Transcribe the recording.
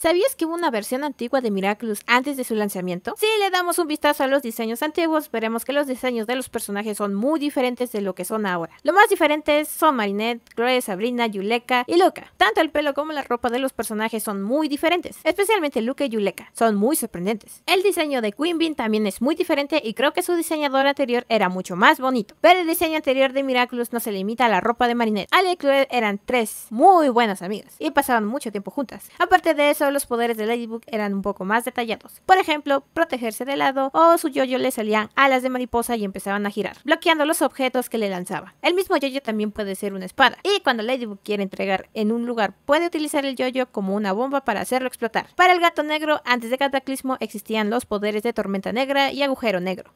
¿Sabías que hubo una versión antigua de Miraculous antes de su lanzamiento? Si le damos un vistazo a los diseños antiguos, veremos que los diseños de los personajes son muy diferentes de lo que son ahora. Lo más diferente son Marinette, Chloe, Sabrina, Yuleka y Luca. Tanto el pelo como la ropa de los personajes son muy diferentes, especialmente Luca y Yuleka, son muy sorprendentes. El diseño de Queen Bean también es muy diferente y creo que su diseñador anterior era mucho más bonito, pero el diseño anterior de Miraculous no se limita a la ropa de Marinette. Ale y Chloe eran tres muy buenas amigas y pasaban mucho tiempo juntas. Aparte de eso, los poderes de Ladybug eran un poco más detallados. Por ejemplo, protegerse de lado o su yoyo le salían alas de mariposa y empezaban a girar, bloqueando los objetos que le lanzaba. El mismo yoyo también puede ser una espada, y cuando Ladybug quiere entregar en un lugar puede utilizar el yoyo como una bomba para hacerlo explotar. Para el gato negro, antes de Cataclismo existían los poderes de Tormenta Negra y Agujero Negro.